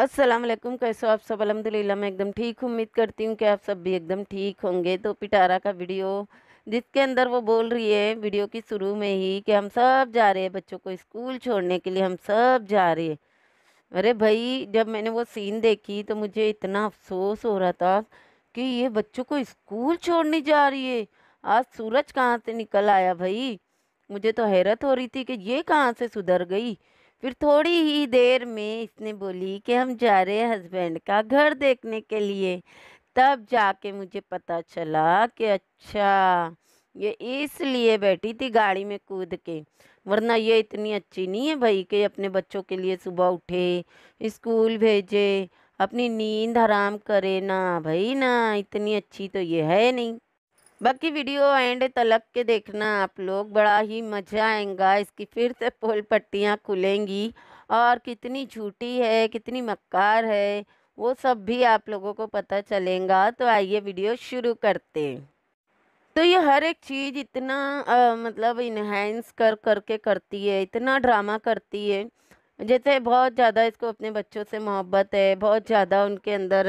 अस्सलाम वालेकुम कैसे हो आप सब अलहमदिल्ला मैं एकदम ठीक उम्मीद करती हूँ कि आप सब भी एकदम ठीक होंगे तो पिटारा का वीडियो जिसके अंदर वो बोल रही है वीडियो की शुरू में ही कि हम सब जा रहे हैं बच्चों को स्कूल छोड़ने के लिए हम सब जा रहे हैं अरे भाई जब मैंने वो सीन देखी तो मुझे इतना अफसोस हो रहा था कि ये बच्चों को स्कूल छोड़ने जा रही है आज सूरज कहाँ से निकल आया भाई मुझे तो हैरत हो रही थी कि ये कहाँ से सुधर गई फिर थोड़ी ही देर में इसने बोली कि हम जा रहे हैं हस्बैंड का घर देखने के लिए तब जाके मुझे पता चला कि अच्छा ये इसलिए बैठी थी गाड़ी में कूद के वरना ये इतनी अच्छी नहीं है भाई कि अपने बच्चों के लिए सुबह उठे स्कूल भेजे अपनी नींद हराम करे ना भाई ना इतनी अच्छी तो ये है नहीं बाकी वीडियो एंड तलक के देखना आप लोग बड़ा ही मज़ा आएगा इसकी फिर से पोल पट्टियाँ खुलेंगी और कितनी झूठी है कितनी मक्कार है वो सब भी आप लोगों को पता चलेगा तो आइए वीडियो शुरू करते तो ये हर एक चीज़ इतना आ, मतलब इन्हेंस कर करके करती है इतना ड्रामा करती है जैसे बहुत ज़्यादा इसको अपने बच्चों से मोहब्बत है बहुत ज़्यादा उनके अंदर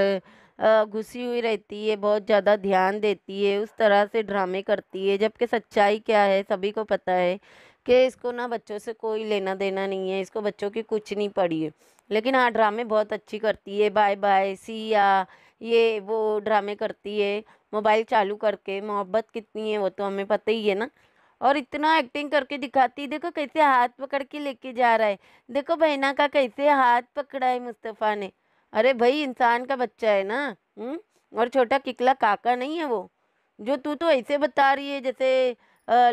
घुसी हुई रहती है बहुत ज़्यादा ध्यान देती है उस तरह से ड्रामे करती है जबकि सच्चाई क्या है सभी को पता है कि इसको ना बच्चों से कोई लेना देना नहीं है इसको बच्चों की कुछ नहीं पड़ी है लेकिन हाँ ड्रामे बहुत अच्छी करती है बाय बाय सी या ये वो ड्रामे करती है मोबाइल चालू करके मोहब्बत कितनी है वो तो हमें पता ही है ना और इतना एक्टिंग करके दिखाती है देखो कैसे हाथ पकड़ के लेके जा रहा है देखो बहना का कैसे हाथ पकड़ा है मुस्तफ़ा ने अरे भाई इंसान का बच्चा है ना हुँ? हम्म? और छोटा किकला काका नहीं है वो जो तू तो ऐसे बता रही है जैसे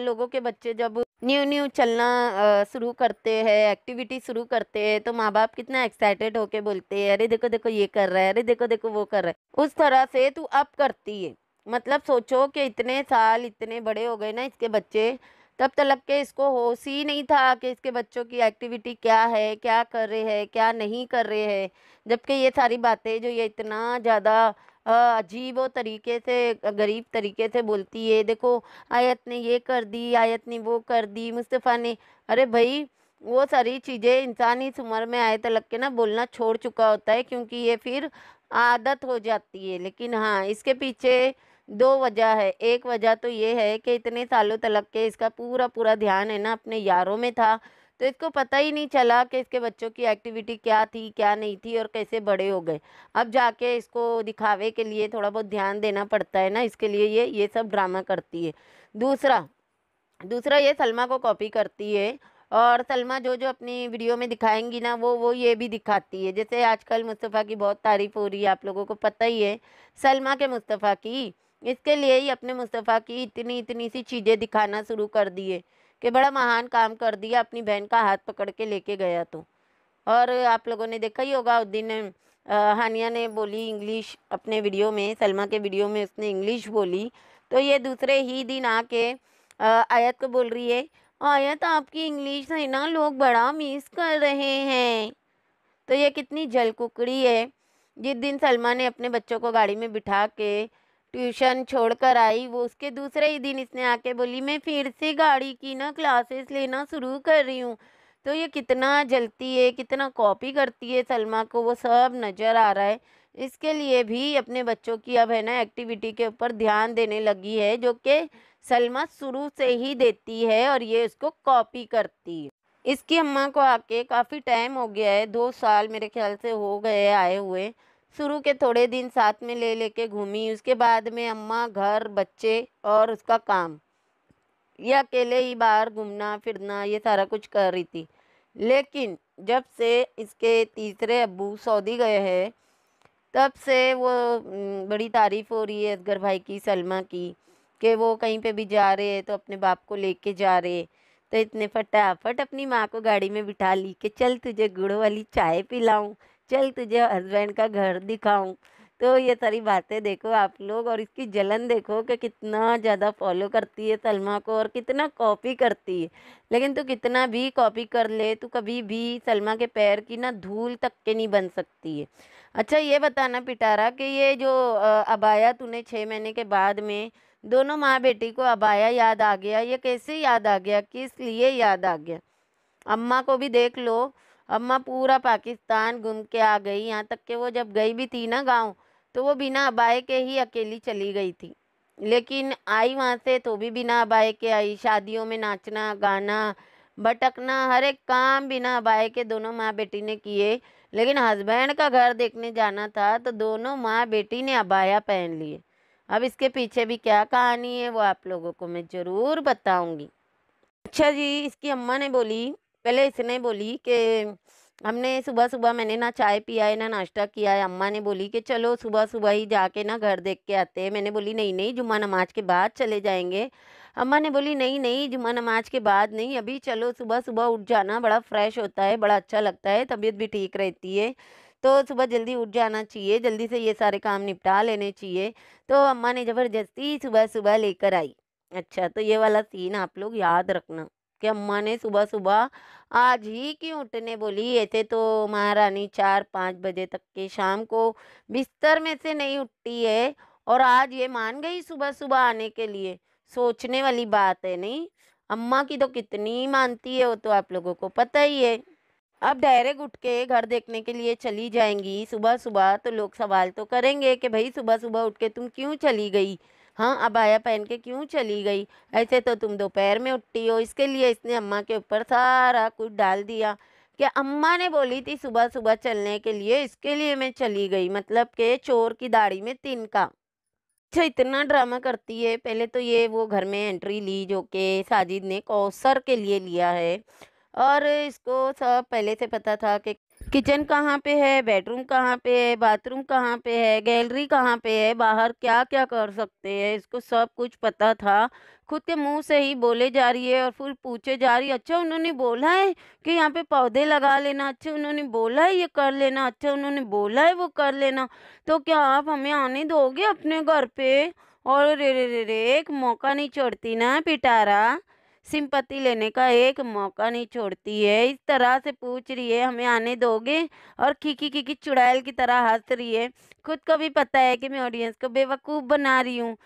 लोगों के बच्चे जब न्यू न्यू चलना शुरू करते हैं एक्टिविटी शुरू करते हैं तो माँ बाप कितना एक्साइटेड होके बोलते हैं अरे देखो देखो ये कर रहा है अरे देखो देखो वो कर रहा है उस तरह से तू अब करती है मतलब सोचो कि इतने साल इतने बड़े हो गए ना इसके बच्चे तब तो लग के इसको होश ही नहीं था कि इसके बच्चों की एक्टिविटी क्या है क्या कर रहे हैं क्या नहीं कर रहे हैं जबकि ये सारी बातें जो ये इतना ज़्यादा अजीब तरीके से गरीब तरीके से बोलती है देखो आयत ने ये कर दी आयत ने वो कर दी मुस्तफ़ा ने अरे भाई वो सारी चीज़ें इंसान इस उम्र में आए तलक तो के ना बोलना छोड़ चुका होता है क्योंकि ये फिर आदत हो जाती है लेकिन हाँ इसके पीछे दो वजह है एक वजह तो ये है कि इतने सालों तलक के इसका पूरा पूरा ध्यान है ना अपने यारों में था तो इसको पता ही नहीं चला कि इसके बच्चों की एक्टिविटी क्या थी क्या नहीं थी और कैसे बड़े हो गए अब जाके इसको दिखावे के लिए थोड़ा बहुत ध्यान देना पड़ता है ना इसके लिए ये ये सब ड्रामा करती है दूसरा दूसरा ये सलमा को कॉपी करती है और सलमा जो जो अपनी वीडियो में दिखाएंगी ना वो वो ये भी दिखाती है जैसे आजकल मुस्तफ़ा की बहुत तारीफ़ हो रही है आप लोगों को पता ही है सलमा के मुस्तफ़ा की इसके लिए ही अपने मुस्तफ़ा की इतनी इतनी सी चीज़ें दिखाना शुरू कर दिए कि बड़ा महान काम कर दिया अपनी बहन का हाथ पकड़ के लेके गया तो और आप लोगों ने देखा ही होगा उस दिन हानिया ने बोली इंग्लिश अपने वीडियो में सलमा के वीडियो में उसने इंग्लिश बोली तो ये दूसरे ही दिन आके आयत को बोल रही है आयत आपकी इंग्लिश है ना लोग बड़ा मिस कर रहे हैं तो ये कितनी जलकुकड़ी है जिस दिन सलमा ने अपने बच्चों को गाड़ी में बिठा के ट्यूशन छोड़कर आई वो उसके दूसरे ही दिन इसने आके बोली मैं फिर से गाड़ी की ना क्लासेस लेना शुरू कर रही हूँ तो ये कितना जलती है कितना कॉपी करती है सलमा को वो सब नज़र आ रहा है इसके लिए भी अपने बच्चों की अब है ना एक्टिविटी के ऊपर ध्यान देने लगी है जो कि सलमा शुरू से ही देती है और ये उसको कॉपी करती है इसकी अम्मा को आके काफ़ी टाइम हो गया है दो साल मेरे ख्याल से हो गए आए हुए शुरू के थोड़े दिन साथ में ले लेके घूमी उसके बाद में अम्मा घर बच्चे और उसका काम ये अकेले ही बाहर घूमना फिरना ये सारा कुछ कर रही थी लेकिन जब से इसके तीसरे अबू सऊदी गए हैं तब से वो बड़ी तारीफ़ हो रही है असगर भाई की सलमा की कि वो कहीं पे भी जा रहे हैं तो अपने बाप को लेके जा रहे तो इतने फटाफट अपनी माँ को गाड़ी में बिठा ली कि चल तुझे गुड़ वाली चाय पिलाऊँ चल तुझे हस्बैंड का घर दिखाऊँ तो ये सारी बातें देखो आप लोग और इसकी जलन देखो कि कितना ज़्यादा फॉलो करती है सलमा को और कितना कॉपी करती है लेकिन तू कितना भी कॉपी कर ले तू कभी भी सलमा के पैर की ना धूल तक के नहीं बन सकती है अच्छा ये बताना पिटारा कि ये जो अबाया तूने छः महीने के बाद में दोनों माँ बेटी को अबाया याद आ गया ये कैसे याद आ गया किस लिए याद आ गया अम्मा को भी देख लो अम्मा पूरा पाकिस्तान घूम के आ गई यहाँ तक कि वो जब गई भी थी ना गाँव तो वो बिना अबाए के ही अकेली चली गई थी लेकिन आई वहाँ से तो भी बिना अबाए के आई शादियों में नाचना गाना भटकना हर एक काम बिना अबाए के दोनों माँ बेटी ने किए लेकिन हस्बैंड का घर देखने जाना था तो दोनों माँ बेटी ने अबाया पहन लिए अब इसके पीछे भी क्या कहानी है वो आप लोगों को मैं ज़रूर बताऊंगी अच्छा जी इसकी अम्मा ने बोली पहले इसने बोली कि हमने सुबह सुबह मैंने ना चाय पिया है ना नाश्ता किया है अम्मा ने बोली कि चलो सुबह सुबह ही जाके ना घर देख के आते हैं मैंने बोली नहीं नहीं जुम्मा नमाज के बाद चले जाएंगे अम्मा ने बोली नहीं नहीं जुम्मा नमाज के बाद नहीं अभी चलो सुबह सुबह उठ जाना बड़ा फ्रेश होता है बड़ा अच्छा लगता है तबीयत भी ठीक रहती है तो सुबह जल्दी उठ जाना चाहिए जल्दी से ये सारे काम निपटा लेने चाहिए तो अम्मा ने ज़बरदस्ती सुबह सुबह लेकर आई अच्छा तो ये वाला सीन आप लोग याद रखना कि अम्मा ने सुबह सुबह आज ही क्यों उठने बोली ये थे तो महारानी चार पाँच बजे तक के शाम को बिस्तर में से नहीं उठती है और आज ये मान गई सुबह सुबह आने के लिए सोचने वाली बात है नहीं अम्मा की तो कितनी मानती है वो तो आप लोगों को पता ही है अब डायरेक्ट उठ के घर देखने के लिए चली जाएंगी सुबह सुबह तो लोग सवाल तो करेंगे कि भाई सुबह सुबह उठ के तुम क्यों चली गई हाँ अबाया पहन के क्यों चली गई ऐसे तो तुम दोपहर में उठती हो इसके लिए इसने अम्मा के ऊपर सारा कुछ डाल दिया क्या अम्मा ने बोली थी सुबह सुबह चलने के लिए इसके लिए मैं चली गई मतलब के चोर की दाढ़ी में तिनका अच्छा इतना ड्रामा करती है पहले तो ये वो घर में एंट्री ली जो कि साजिद ने कौसर के लिए लिया है और इसको सब पहले से पता था कि किचन कहाँ पे है बेडरूम कहाँ पे है बाथरूम कहाँ पे है गैलरी कहाँ पे है बाहर क्या क्या कर सकते हैं इसको सब कुछ पता था खुद के मुंह से ही बोले जा रही है और फिर पूछे जा रही है अच्छा उन्होंने बोला है कि यहाँ पे पौधे लगा लेना अच्छा उन्होंने बोला है ये कर लेना अच्छा उन्होंने बोला है वो कर लेना तो क्या आप हमें आने दोगे अपने घर पे और रे रे रे रे एक मौका नहीं छोड़ती ना पिटारा सिंपत्ति लेने का एक मौका नहीं छोड़ती है इस तरह से पूछ रही है हमें आने दोगे और खिकी खिकी चुड़ैल की तरह हंस रही है खुद को भी पता है कि मैं ऑडियंस को बेवकूफ़ बना रही हूँ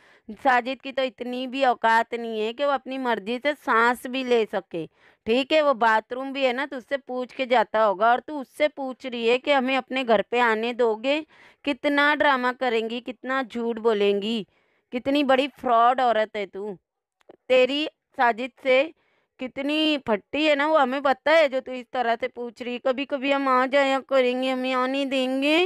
साजिद की तो इतनी भी औकात नहीं है कि वो अपनी मर्जी से सांस भी ले सके ठीक है वो बाथरूम भी है ना तो उससे पूछ के जाता होगा और तू उससे पूछ रही है कि हमें अपने घर पे आने दोगे कितना ड्रामा करेंगी कितना झूठ बोलेंगी कितनी बड़ी फ्रॉड औरत है तू तेरी साजिद से कितनी फट्टी है ना वो हमें पता है जो तू इस तरह से पूछ रही कभी कभी हम आ जाया करेंगे हम यहाँ नहीं देंगे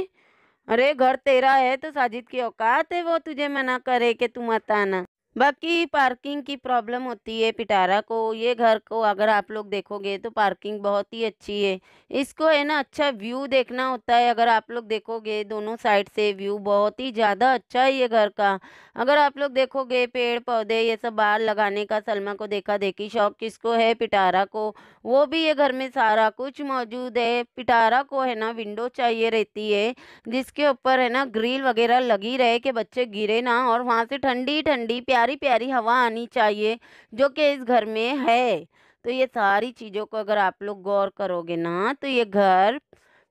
अरे घर तेरा है तो साजिद की औकात है वो तुझे मना करे कि तुम मत आना बाकी पार्किंग की प्रॉब्लम होती है पिटारा को ये घर को अगर आप लोग देखोगे तो पार्किंग बहुत ही अच्छी है इसको है ना अच्छा व्यू देखना होता है अगर आप लोग देखोगे दोनों साइड से व्यू बहुत ही ज़्यादा अच्छा है ये घर का अगर आप लोग देखोगे पेड़ पौधे ये सब बाहर लगाने का सलमा को देखा देखी शौक किसको है पिटारा को वो भी ये घर में सारा कुछ मौजूद है पिटारा को है ना विंडो चाहिए रहती है जिसके ऊपर है ना ग्रिल वगैरह लगी रहे कि बच्चे गिरे ना और वहाँ से ठंडी ठंडी प्यार प्यारी प्यारी हवा आनी चाहिए जो कि इस घर में है तो ये सारी चीज़ों को अगर आप लोग गौर करोगे ना तो ये घर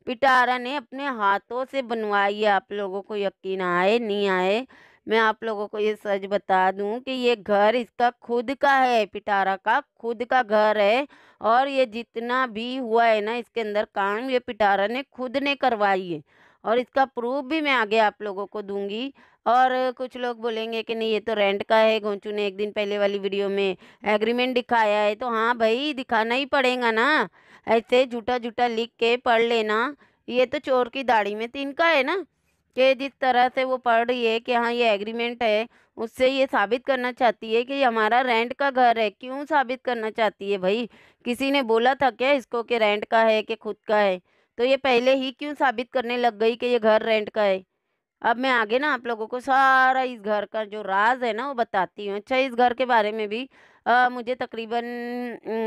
पिटारा ने अपने हाथों से बनवाई है आप लोगों को यकीन आए नहीं आए मैं आप लोगों को ये सच बता दूं कि ये घर इसका खुद का है पिटारा का खुद का घर है और ये जितना भी हुआ है ना इसके अंदर काम ये पिटारा ने खुद ने करवाई है और इसका प्रूफ भी मैं आगे आप लोगों को दूंगी और कुछ लोग बोलेंगे कि नहीं ये तो रेंट का है गोंचू ने एक दिन पहले वाली वीडियो में एग्रीमेंट दिखाया है तो हाँ भाई दिखाना ही पड़ेगा ना ऐसे झूठा झूठा लिख के पढ़ लेना ये तो चोर की दाढ़ी में तिनका है ना कि जिस तरह से वो पढ़ रही है कि हाँ ये एग्रीमेंट है उससे ये साबित करना चाहती है कि हमारा रेंट का घर है क्यों साबित करना चाहती है भाई किसी ने बोला था क्या इसको कि रेंट का है कि खुद का है तो ये पहले ही क्यों साबित करने लग गई कि ये घर रेंट का है अब मैं आगे ना आप लोगों को सारा इस घर का जो राज है ना वो बताती हूँ अच्छा इस घर के बारे में भी आ, मुझे तकरीबन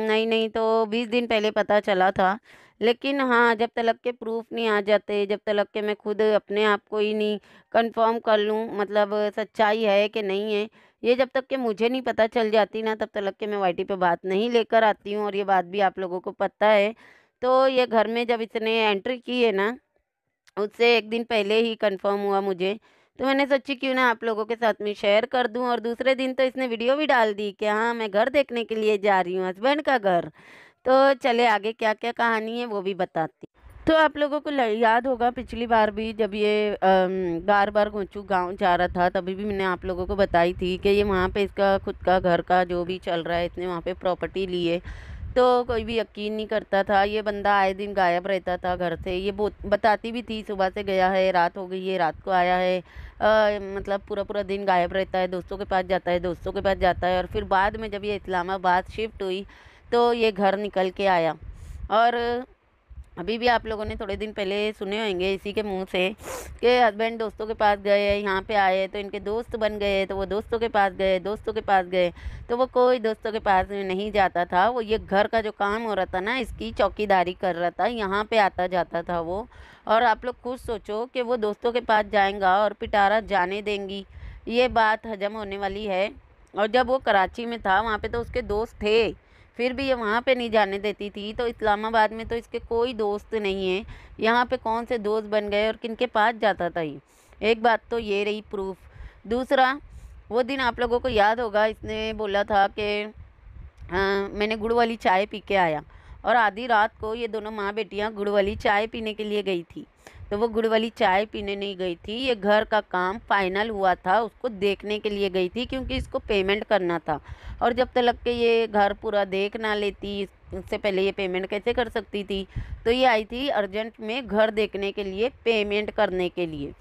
नहीं नहीं तो बीस दिन पहले पता चला था लेकिन हाँ जब तलक के प्रूफ नहीं आ जाते जब तलक के मैं खुद अपने आप को ही नहीं कंफर्म कर लूँ मतलब सच्चाई है कि नहीं है ये जब तक के मुझे नहीं पता चल जाती ना तब तलक के मैं वाइटी पे बात नहीं लेकर आती हूँ और ये बात भी आप लोगों को पता है तो ये घर में जब इसने एंट्री की है ना उससे एक दिन पहले ही कंफर्म हुआ मुझे तो मैंने सोची क्यों ना आप लोगों के साथ में शेयर कर दूं और दूसरे दिन तो इसने वीडियो भी डाल दी कि हाँ मैं घर देखने के लिए जा रही हूँ हस्बैंड का घर तो चले आगे क्या क्या कहानी है वो भी बताती तो आप लोगों को याद होगा पिछली बार भी जब ये बार बार गोचू गांव जा रहा था तभी भी मैंने आप लोगों को बताई थी कि ये वहाँ पे इसका खुद का घर का जो भी चल रहा है इसने वहाँ पे प्रॉपर्टी ली है तो कोई भी यकीन नहीं करता था ये बंदा आए दिन गायब रहता था घर से ये बताती भी थी सुबह से गया है रात हो गई है रात को आया है आ, मतलब पूरा पूरा दिन गायब रहता है दोस्तों के पास जाता है दोस्तों के पास जाता है और फिर बाद में जब ये इस्लामाबाद शिफ्ट हुई तो ये घर निकल के आया और अभी भी आप लोगों ने थोड़े दिन पहले सुने होंगे इसी के मुंह से कि हस्बैंड दोस्तों के पास गए यहाँ पे आए तो इनके दोस्त बन गए तो वो दोस्तों के पास गए दोस्तों के पास गए तो वो कोई दोस्तों के पास नहीं जाता था वो ये घर का जो काम हो रहा था ना इसकी चौकीदारी कर रहा था यहाँ पे आता जाता था वो और आप लोग खुद सोचो कि वो दोस्तों के पास जाएंगा और पिटारा जाने देंगी ये बात हजम होने वाली है और जब वो कराची में था वहाँ पर तो उसके दोस्त थे फिर भी ये वहाँ पे नहीं जाने देती थी तो इस्लामाबाद में तो इसके कोई दोस्त नहीं है यहाँ पे कौन से दोस्त बन गए और किन के पास जाता था ये एक बात तो ये रही प्रूफ दूसरा वो दिन आप लोगों को याद होगा इसने बोला था कि मैंने गुड़ वाली चाय पी के आया और आधी रात को ये दोनों माँ बेटियाँ गुड़ वाली चाय पीने के लिए गई थी तो वो गुड़ वाली चाय पीने नहीं गई थी ये घर का काम फाइनल हुआ था उसको देखने के लिए गई थी क्योंकि इसको पेमेंट करना था और जब तक के ये घर पूरा देख ना लेती उससे पहले ये पेमेंट कैसे कर सकती थी तो ये आई थी अर्जेंट में घर देखने के लिए पेमेंट करने के लिए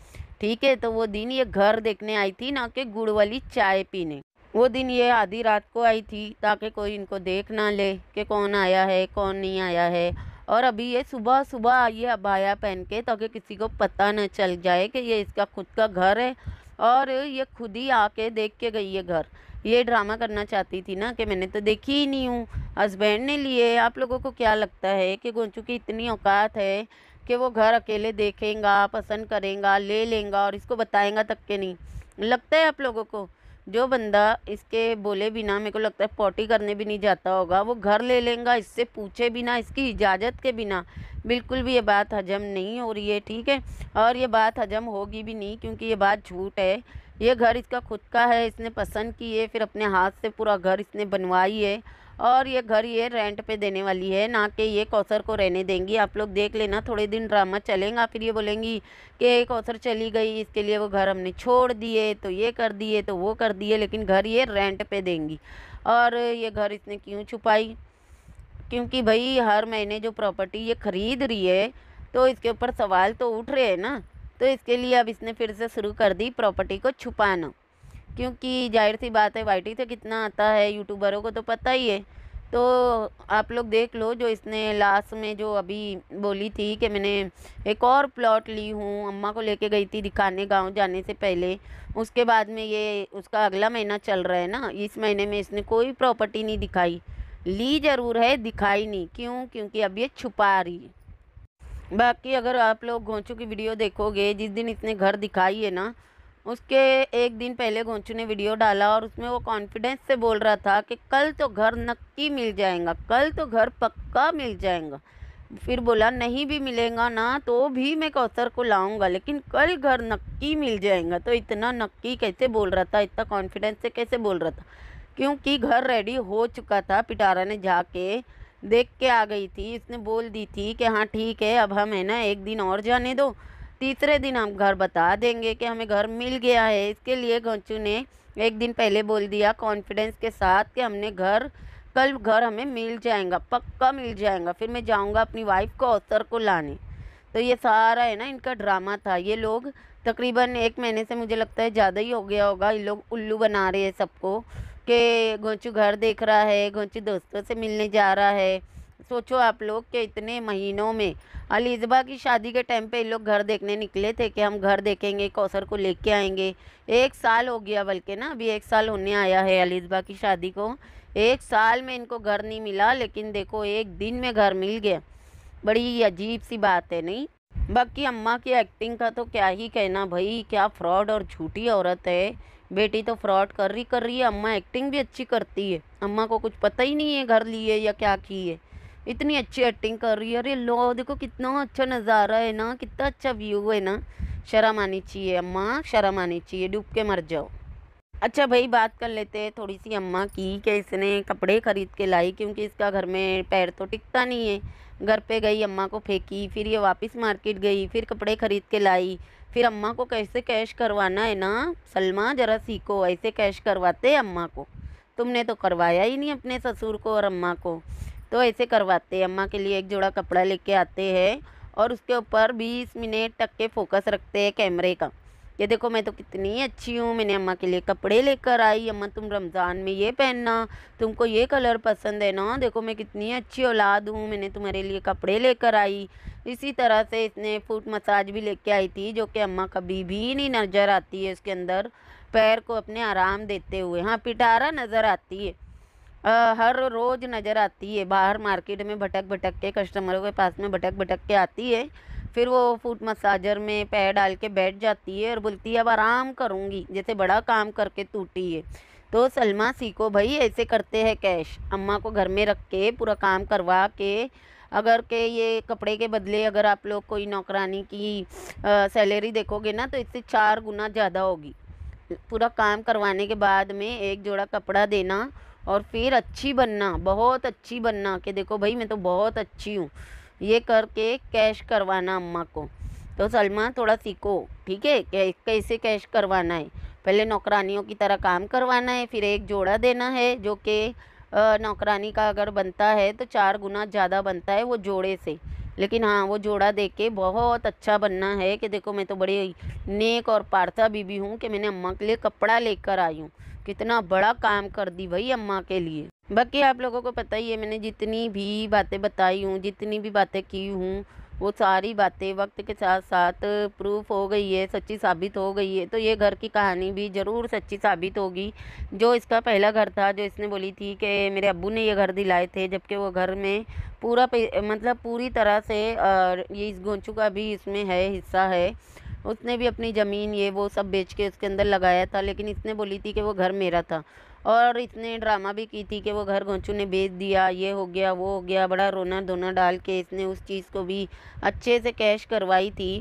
ठीक है तो वो दिन ये घर देखने आई थी ना कि गुड़ वाली चाय पीने वो दिन ये आधी रात को आई थी ताकि कोई इनको देख ना ले कि कौन आया है कौन नहीं आया है और अभी ये सुबह सुबह आइए अबाया पहन के ताकि किसी को पता न चल जाए कि ये इसका खुद का घर है और ये खुद ही आके देख के गई है घर ये ड्रामा करना चाहती थी ना कि मैंने तो देखी ही नहीं हूँ हस्बैंड ने लिए आप लोगों को क्या लगता है कि गोंचू की इतनी औकात है कि वो घर अकेले देखेंगा पसंद करेंगा ले लेंगा और इसको बताएंगा तक के नहीं लगता है आप लोगों को जो बंदा इसके बोले बिना मेरे को लगता है पोटी करने भी नहीं जाता होगा वो घर ले लेगा इससे पूछे बिना इसकी इजाज़त के बिना बिल्कुल भी ये बात हजम नहीं हो रही है ठीक है और ये बात हजम होगी भी नहीं क्योंकि ये बात झूठ है ये घर इसका खुद का है इसने पसंद की है फिर अपने हाथ से पूरा घर इसने बनवाई है और ये घर ये रेंट पे देने वाली है ना कि ये कौसर को रहने देंगी आप लोग देख लेना थोड़े दिन ड्रामा चलेगा फिर ये बोलेंगी कि कौसर चली गई इसके लिए वो घर हमने छोड़ दिए तो ये कर दिए तो वो कर दिए लेकिन घर ये रेंट पे देंगी और ये घर इसने क्यों छुपाई क्योंकि भाई हर महीने जो प्रॉपर्टी ये ख़रीद रही है तो इसके ऊपर सवाल तो उठ रहे हैं ना तो इसके लिए अब इसने फिर से शुरू कर दी प्रॉपर्टी को छुपाना क्योंकि जाहिर सी बात है वाई से कितना आता है यूट्यूबरों को तो पता ही है तो आप लोग देख लो जो इसने लास्ट में जो अभी बोली थी कि मैंने एक और प्लॉट ली हूँ अम्मा को लेके गई थी दिखाने गांव जाने से पहले उसके बाद में ये उसका अगला महीना चल रहा है ना इस महीने में इसने कोई प्रॉपर्टी नहीं दिखाई ली ज़रूर है दिखाई नहीं क्यों क्योंकि अब ये छुपा रही है बाकी अगर आप लोग घोंचू की वीडियो देखोगे जिस दिन इसने घर दिखाई है ना उसके एक दिन पहले गोंचू ने वीडियो डाला और उसमें वो कॉन्फिडेंस से बोल रहा था कि कल तो घर नक्की मिल जाएगा कल तो घर पक्का मिल जाएगा फिर बोला नहीं भी मिलेगा ना तो भी मैं कौसर को लाऊंगा लेकिन कल घर नक्की मिल जाएगा तो इतना नक्की कैसे बोल रहा था इतना कॉन्फिडेंस से कैसे बोल रहा था क्योंकि घर रेडी हो चुका था पिटारा ने जाके देख के आ गई थी इसने बोल दी थी कि हाँ ठीक है अब हम है ना एक दिन और जाने दो तीसरे दिन हम घर बता देंगे कि हमें घर मिल गया है इसके लिए गंचू ने एक दिन पहले बोल दिया कॉन्फिडेंस के साथ कि हमने घर कल घर हमें मिल जाएगा पक्का मिल जाएगा फिर मैं जाऊँगा अपनी वाइफ को अवसर को लाने तो ये सारा है ना इनका ड्रामा था ये लोग तकरीबन एक महीने से मुझे लगता है ज़्यादा ही हो गया होगा ये लोग उल्लू बना रहे हैं सबको कि गोंचू घर देख रहा है गोंचू दोस्तों से मिलने जा रहा है सोचो आप लोग कि इतने महीनों में अलीजबा की शादी के टाइम पे ये लोग घर देखने निकले थे कि हम घर देखेंगे कौसर को लेके आएंगे एक साल हो गया बल्कि ना अभी एक साल होने आया है अलीजबा की शादी को एक साल में इनको घर नहीं मिला लेकिन देखो एक दिन में घर मिल गया बड़ी अजीब सी बात है नहीं बाकी अम्मा की एक्टिंग का तो क्या ही कहना भाई क्या फ्रॉड और झूठी औरत है बेटी तो फ्रॉड कर रही कर रही है अम्मा एक्टिंग भी अच्छी करती है अम्मा को कुछ पता ही नहीं है घर लिए या क्या की है इतनी अच्छी एक्टिंग कर रही है अरे लो देखो कितना अच्छा नज़ारा है ना कितना अच्छा व्यू है ना शर्म आनी चाहिए अम्मा शर्म आनी चाहिए डूब के मर जाओ अच्छा भाई बात कर लेते हैं थोड़ी सी अम्मा की कि इसने कपड़े ख़रीद के लाई क्योंकि इसका घर में पैर तो टिकता नहीं है घर पे गई अम्मा को फेंकी फिर ये वापस मार्केट गई फिर कपड़े ख़रीद के लाई फिर अम्मा को कैसे कैश करवाना है ना सलमा ज़रा सीखो ऐसे कैश करवाते अम्मा को तुमने तो करवाया ही नहीं अपने ससुर को और अम्मा को तो ऐसे करवाते हैं अम्मा के लिए एक जोड़ा कपड़ा लेके आते हैं और उसके ऊपर 20 मिनट तक के फोकस रखते हैं कैमरे का ये देखो मैं तो कितनी अच्छी हूँ मैंने अम्मा के लिए कपड़े लेकर आई अम्मा तुम रमज़ान में ये पहनना तुमको ये कलर पसंद है ना देखो मैं कितनी अच्छी औलाद हूँ मैंने तुम्हारे लिए कपड़े लेकर आई इसी तरह से इसने फूट मसाज भी लेके आई थी जो कि अम्मा कभी भी नहीं नज़र आती है उसके अंदर पैर को अपने आराम देते हुए हाँ पिटारा नज़र आती है आ, हर रोज़ नज़र आती है बाहर मार्केट में भटक भटक के कस्टमरों के पास में भटक भटक के आती है फिर वो फूट मसाजर में पैर डाल के बैठ जाती है और बोलती है अब आराम करूँगी जैसे बड़ा काम करके टूटी है तो सलमा सीखो भाई ऐसे करते हैं कैश अम्मा को घर में रख के पूरा काम करवा के अगर के ये कपड़े के बदले अगर आप लोग कोई नौकरानी की सैलरी देखोगे ना तो इससे चार गुना ज़्यादा होगी पूरा काम करवाने के बाद में एक जोड़ा कपड़ा देना और फिर अच्छी बनना बहुत अच्छी बनना कि देखो भाई मैं तो बहुत अच्छी हूँ ये करके कैश करवाना अम्मा को तो सलमा थोड़ा सीखो ठीक है कैसे कैश करवाना है पहले नौकरानियों की तरह काम करवाना है फिर एक जोड़ा देना है जो कि नौकरानी का अगर बनता है तो चार गुना ज़्यादा बनता है वो जोड़े से लेकिन हाँ वो जोड़ा दे के बहुत अच्छा बनना है कि देखो मैं तो बड़ी नेक और पार्था बीबी हूँ कि मैंने अम्मा के लिए कपड़ा लेकर आई हूँ कितना बड़ा काम कर दी भाई अम्मा के लिए बाकी आप लोगों को पता ही है मैंने जितनी भी बातें बताई हूँ जितनी भी बातें की हूँ वो सारी बातें वक्त के साथ साथ प्रूफ हो गई है सच्ची साबित हो गई है तो ये घर की कहानी भी ज़रूर सच्ची साबित होगी जो इसका पहला घर था जो इसने बोली थी कि मेरे अब्बू ने ये घर दिलाए थे जबकि वो घर में पूरा मतलब पूरी तरह से ये इस गोंचू का भी इसमें है हिस्सा है उसने भी अपनी ज़मीन ये वो सब बेच के उसके अंदर लगाया था लेकिन इसने बोली थी कि वो घर मेरा था और इसने ड्रामा भी की थी कि वो घर गोंचू ने बेच दिया ये हो गया वो हो गया बड़ा रोना धोना डाल के इसने उस चीज़ को भी अच्छे से कैश करवाई थी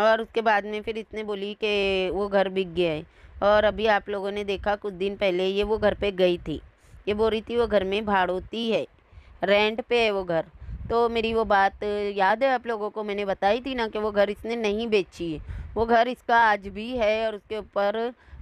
और उसके बाद में फिर इसने बोली कि वो घर बिक गया है और अभी आप लोगों ने देखा कुछ दिन पहले ये वो घर पे गई थी ये बोल रही थी वो घर में भाड़ोती है रेंट पे है वो घर तो मेरी वो बात याद है आप लोगों को मैंने बताई थी ना कि वो घर इसने नहीं बेची है वो घर इसका आज भी है और उसके ऊपर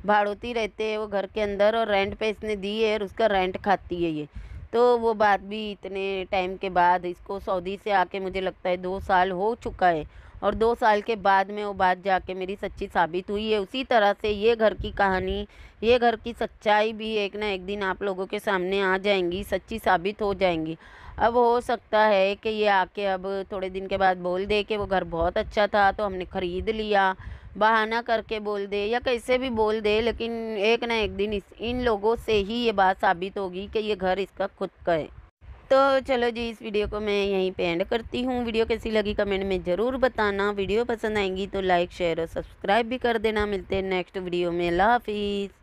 भाड़ोती रहते हैं वो घर के अंदर और रेंट पे इसने दी है और उसका रेंट खाती है ये तो वो बात भी इतने टाइम के बाद इसको सऊदी से आके मुझे लगता है दो साल हो चुका है और दो साल के बाद में वो बात जाके मेरी सच्ची साबित हुई है उसी तरह से ये घर की कहानी ये घर की सच्चाई भी एक ना एक दिन आप लोगों के सामने आ जाएंगी सच्ची साबित हो जाएंगी अब हो सकता है कि ये आके अब थोड़े दिन के बाद बोल दे कि वो घर बहुत अच्छा था तो हमने ख़रीद लिया बहाना करके बोल दे या कैसे भी बोल दे लेकिन एक ना एक दिन इस इन लोगों से ही ये बात साबित होगी कि ये घर इसका खुद का है तो चलो जी इस वीडियो को मैं यहीं पे एंड करती हूँ वीडियो कैसी लगी कमेंट में ज़रूर बताना वीडियो पसंद आएंगी तो लाइक शेयर और सब्सक्राइब भी कर देना मिलते हैं नेक्स्ट वीडियो में अल्लाह हाफिज़